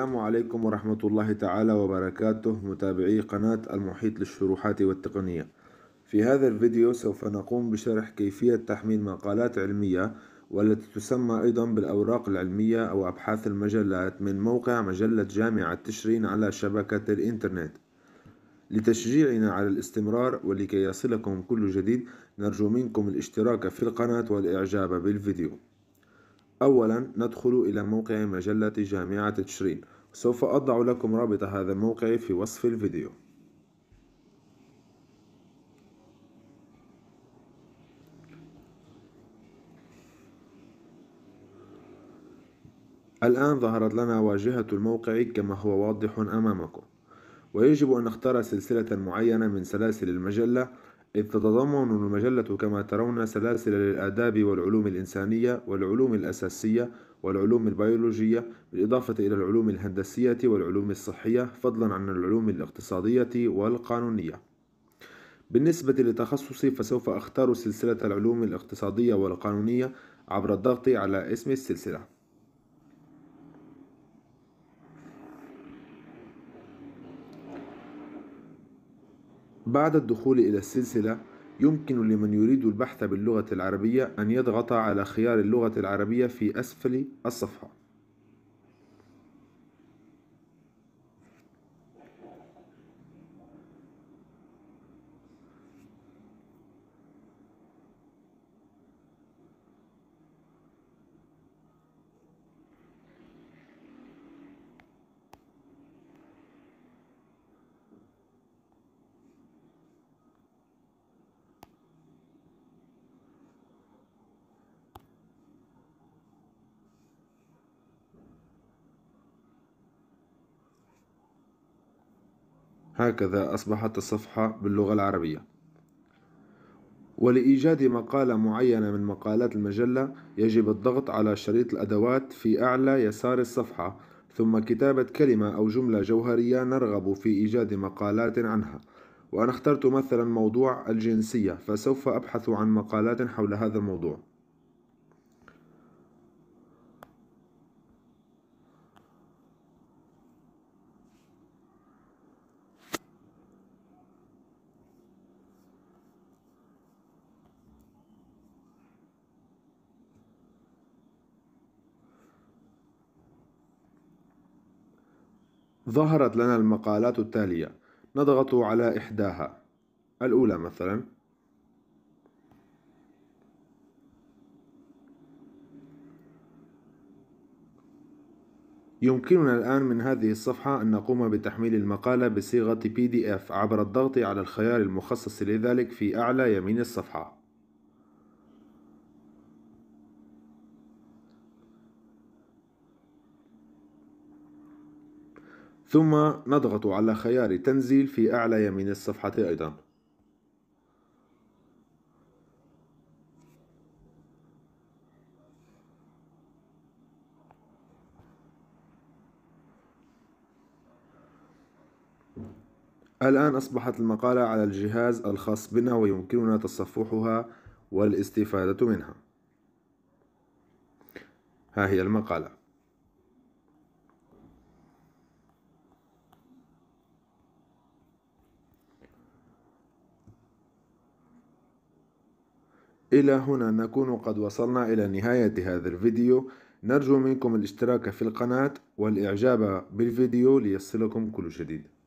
السلام عليكم ورحمة الله تعالى وبركاته متابعي قناة المحيط للشروحات والتقنية في هذا الفيديو سوف نقوم بشرح كيفية تحميل مقالات علمية والتي تسمى أيضا بالأوراق العلمية أو أبحاث المجلات من موقع مجلة جامعة تشرين على شبكة الإنترنت لتشجيعنا على الاستمرار ولكي يصلكم كل جديد نرجو منكم الاشتراك في القناة والإعجاب بالفيديو أولا ندخل إلى موقع مجلة جامعة تشرين سوف أضع لكم رابط هذا الموقع في وصف الفيديو الآن ظهرت لنا واجهة الموقع كما هو واضح أمامكم ويجب أن نختار سلسلة معينة من سلاسل المجلة إذ تتضمن المجلة كما ترون سلاسل للآداب والعلوم الإنسانية والعلوم الأساسية والعلوم البيولوجية بالإضافة إلى العلوم الهندسية والعلوم الصحية فضلا عن العلوم الاقتصادية والقانونية بالنسبة لتخصصي فسوف أختار سلسلة العلوم الاقتصادية والقانونية عبر الضغط على اسم السلسلة بعد الدخول إلى السلسلة يمكن لمن يريد البحث باللغة العربية أن يضغط على خيار اللغة العربية في أسفل الصفحة هكذا أصبحت الصفحة باللغة العربية ولإيجاد مقالة معينة من مقالات المجلة يجب الضغط على شريط الأدوات في أعلى يسار الصفحة ثم كتابة كلمة أو جملة جوهرية نرغب في إيجاد مقالات عنها وأنا اخترت مثلا موضوع الجنسية فسوف أبحث عن مقالات حول هذا الموضوع ظهرت لنا المقالات التالية نضغط على إحداها الأولى مثلا يمكننا الآن من هذه الصفحة أن نقوم بتحميل المقالة بصيغة PDF عبر الضغط على الخيار المخصص لذلك في أعلى يمين الصفحة ثم نضغط على خيار تنزيل في أعلى يمين الصفحة أيضا الآن أصبحت المقالة على الجهاز الخاص بنا ويمكننا تصفحها والاستفادة منها ها هي المقالة إلى هنا نكون قد وصلنا إلى نهاية هذا الفيديو نرجو منكم الاشتراك في القناة والإعجاب بالفيديو ليصلكم كل جديد